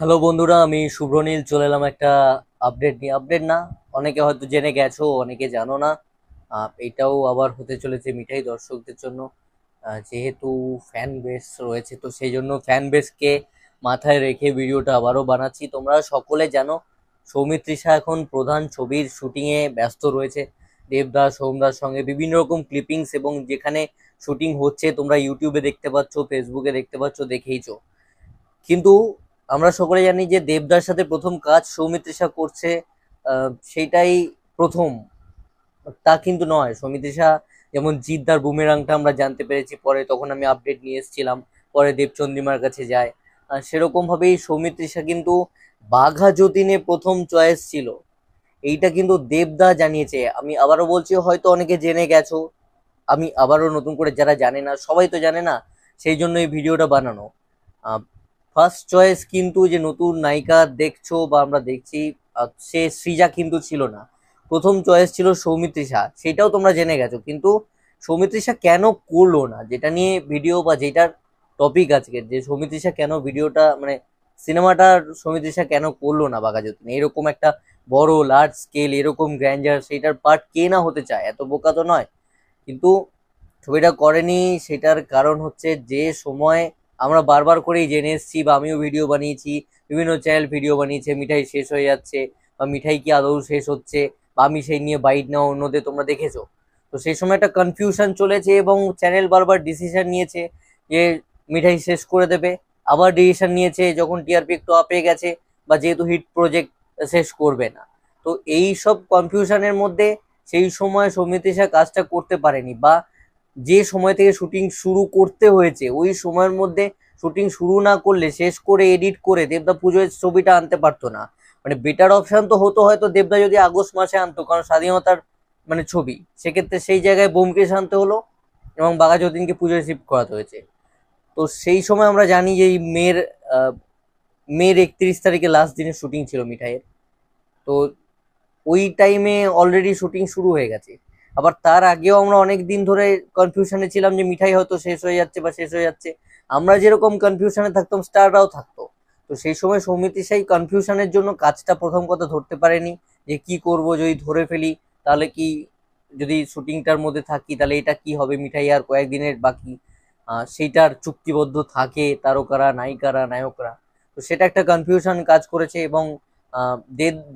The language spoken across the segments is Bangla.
হ্যালো বন্ধুরা আমি শুভ্রনীল চলে এলাম একটা আপডেট নিয়ে আপডেট না অনেকে হয়তো জেনে গেছো অনেকে জানো না এটাও আবার হতে চলেছে মিঠাই দর্শকদের জন্য যেহেতু ফ্যান বেস রয়েছে তো সেই জন্য ফ্যান বেসকে মাথায় রেখে ভিডিওটা আবারও বানাচ্ছি তোমরা সকলে জানো সৌমিত্রিষা এখন প্রধান ছবির শুটিংয়ে ব্যস্ত রয়েছে দেবদাস সোমদার সঙ্গে বিভিন্ন রকম ক্লিপিংস এবং যেখানে শুটিং হচ্ছে তোমরা ইউটিউবে দেখতে পাচ্ছ ফেসবুকে দেখতে পাচ্ছ দেখেইছো কিন্তু আমরা সকলে জানি যে দেবদার সাথে প্রথম কাজ সৌমিত্রিষা করছে সেটাই প্রথম তা কিন্তু নয় সৌমিত্রিষা যেমন জিদ্দার বুমেরাংটা আমরা জানতে পেরেছি পরে তখন আমি আপডেট নিয়ে এসেছিলাম পরে দেবচন্দ্রিমার কাছে যায় সেরকমভাবেই সৌমিত্রিষা কিন্তু বাঘা যতীনে প্রথম চয়েস ছিল এইটা কিন্তু দেবদা জানিয়েছে আমি আবারও বলছি হয়তো অনেকে জেনে গেছো আমি আবারও নতুন করে যারা জানে না সবাই তো জানে না সেই জন্য এই ভিডিওটা বানানো ফার্স্ট চয়েস কিন্তু যে নতুন নায়িকা দেখছো বা আমরা দেখছি সে সৃজা কিন্তু ছিল না প্রথম চয়েস ছিল সৌমিত্রী শাহ সেটাও তোমরা জেনে গেছো কিন্তু সৌমিত্রী শাহ কেন করলো না যেটা নিয়ে ভিডিও বা যেটার টপিক আজকে যে সৌমিত্রী শাহ কেন ভিডিওটা মানে সিনেমাটা সৌমিত্রী শাহ কেন করলো না বাঘা এরকম একটা বড় লার্জ স্কেল এরকম গ্র্যান্ডার সেটার পার্ট কে না হতে চায় এত বোকা তো নয় কিন্তু ছবিটা করেনি সেটার কারণ হচ্ছে যে সময় আমরা বারবার করেই জেনে এসেছি বা আমিও ভিডিও বানিয়েছি বিভিন্ন চ্যানেল ভিডিও বানিয়েছে মিঠাই শেষ হয়ে যাচ্ছে বা মিঠাই কি আদৌ শেষ হচ্ছে বা আমি সেই নিয়ে বাইট নেওয়া অন্যদের তোমরা দেখেছো তো সেই সময় একটা কনফিউশন চলেছে এবং চ্যানেল বারবার ডিসিশন নিয়েছে যে মিঠাই শেষ করে দেবে আবার ডিসিশন নিয়েছে যখন টিআরপি একটু আপে গেছে বা যেহেতু হিট প্রজেক্ট শেষ করবে না তো এই সব কনফিউশনের মধ্যে সেই সময় সমিতি সে কাজটা করতে পারেনি বা যে সময় থেকে শুটিং শুরু করতে হয়েছে ওই সময়ের মধ্যে শুটিং শুরু না করলে শেষ করে এডিট করে দেবদা পুজোয় ছবিটা আনতে পারতো না মানে বেটার অপশান তো হতো হয়তো দেবদা যদি আগস্ট মাসে আনতো কারণ স্বাধীনতার মানে ছবি সেক্ষেত্রে সেই জায়গায় বোমকেশ আনতে হলো এবং বাঘা যতীনকে পুজোয় শিফট করাতে হয়েছে তো সেই সময় আমরা জানি যে এই মেয়ের মেয়ের একত্রিশ তারিখে লাস্ট দিনের শুটিং ছিল মিঠাইয়ের তো ওই টাইমে অলরেডি শুটিং শুরু হয়ে গেছে আবার তার আগেও আমরা অনেক দিন ধরে কনফিউশনে ছিলাম যে মিঠাই হয়তো শেষ হয়ে যাচ্ছে বা শেষ হয়ে যাচ্ছে আমরা যেরকম কনফিউশনে থাকতাম স্টাররাও থাকতো তো সেই সময় সৌমিতি সেই কনফিউশনের জন্য কাজটা প্রথম কথা ধরতে পারেনি যে কি করব যদি ধরে ফেলি তাহলে কি যদি শুটিংটার মধ্যে থাকি তাহলে এটা কি হবে মিঠাই আর কয়েকদিনের বাকি সেইটার চুক্তিবদ্ধ থাকে তারকারা নায়িকারা নায়করা তো সেটা একটা কনফিউশন কাজ করেছে এবং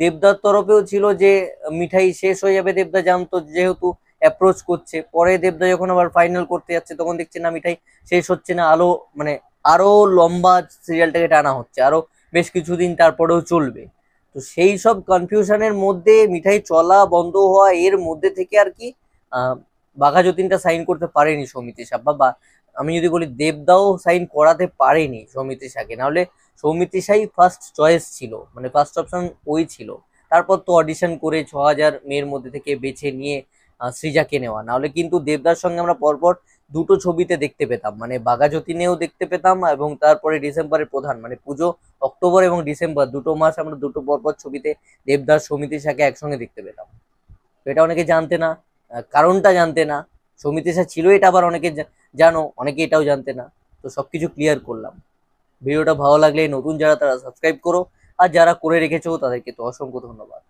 দেবদার তরফেও ছিল যে মিঠাই শেষ হয়ে যাবে দেবদা জানতো যেহেতু অ্যাপ্রোচ করছে পরে দেবদা যখন আবার ফাইনাল করতে যাচ্ছে তখন দেখছে না মিঠাই শেষ হচ্ছে না আলো মানে আরো লম্বা সিরিয়ালটাকে টানা হচ্ছে আরো বেশ কিছুদিন তারপরেও চলবে তো সেই সব কনফিউশনের মধ্যে মিঠাই চলা বন্ধ হওয়া এর মধ্যে থেকে আর কি বাঘা যতীনটা সাইন করতে পারেনি সমিতি সাহ বা আমি যদি বলি দেবদাও সাইন করাতে পারেনি সৌমিত্রী শাহকে নাহলে সৌমিত্রী শাহী ফার্স্ট চয়েস ছিল মানে ফার্স্ট অপশন ওই ছিল তারপর তো অডিশন করে ছ হাজার মেয়ের মধ্যে থেকে বেছে নিয়ে সৃজাকে নেওয়া নাহলে কিন্তু দেবদার সঙ্গে আমরা পরপর দুটো ছবিতে দেখতে পেতাম মানে বাঘাযতীনেও দেখতে পেতাম এবং তারপরে ডিসেম্বরের প্রধান মানে পুজো অক্টোবর এবং ডিসেম্বর দুটো মাস আমরা দুটো পরপর ছবিতে দেবদার সমিতি শাহকে একসঙ্গে দেখতে পেতাম তো এটা অনেকে জানতে না কারণটা জানতে না সমিতি শাহ ছিল এটা আবার অনেকে জানো অনেকে এটাও জানতে না তো সব কিছু ক্লিয়ার করলাম ভিডিওটা ভালো লাগলে নতুন যারা তারা সাবস্ক্রাইব করো আর যারা করে রেখেছো তাদেরকে তো অসংখ্য ধন্যবাদ